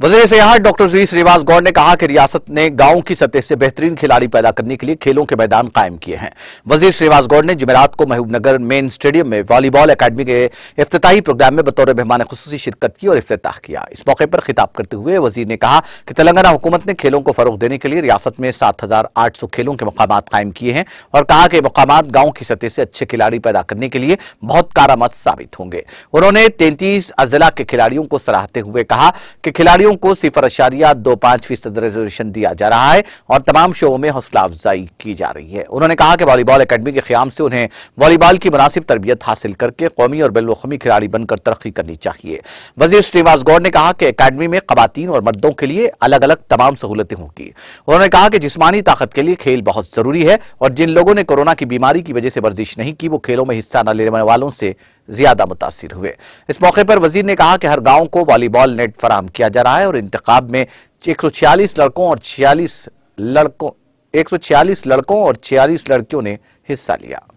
वजीर सियाहत डॉक्टर जी श्रीवास गौड़ ने कहा कि रियासत ने गांव की सतह से बेहतरीन खिलाड़ी पैदा करने के लिए खेलों के मैदान कायम किए हैं वजीर श्रीवास गौड़ ने जमेरात को महबूबनगर मेन स्टेडियम में वॉलीबॉल अकेडमी के अफ्ताही प्रोग्राम में बतौर मेहमान खसूसी शिरकत की और अफ्ताह किया इस मौके पर खिताब करते हुए वजीर ने कहा कि तेलंगाना हुकूमत ने खेलों को फरोग देने के लिए रियासत में सात हजार आठ सौ खेलों के मकाम कायम किए हैं और कहा कि मकाम गांव की सतह से अच्छे खिलाड़ी पैदा करने के लिए बहुत कारामद साबित होंगे उन्होंने तैंतीस अजला के खिलाड़ियों को सराहते हुए कहा कि खिलाड़ी खिलाड़ियों को सिफर अशारिया दो पांच फीसद रिजर्वेशन दिया जा रहा है और तमाम शो में हौसला अफजाई की जा रही है उन्होंने कहा कि वॉलीबॉल अकेडमी के ख्याम से उन्हें वॉलीबॉल की मुनासिब तरबियत हासिल करके कौमी और बेलवी खिलाड़ी बनकर तरक्की करनी चाहिए वजीर श्रीनिवास गौड़ ने कहा कि अकेडमी में खातन और मर्दों के लिए अलग अलग तमाम सहूलतें होंगी उन्होंने कहा कि जिसमानी ताकत के लिए खेल बहुत जरूरी है और जिन लोगों ने कोरोना की बीमारी की वजह से वर्जिश नहीं की वो खेलों में हिस्सा न लेने वालों से ज्यादा मुतासर हुए इस मौके पर वजीर ने कहा कि हर गाँव को वॉलीबॉल नेट फराम किया जा रहा है और इंतकाब में एक सौ छियालीस लड़कों और छियालीस लड़कों एक लड़कों और छियालीस लड़कियों ने हिस्सा लिया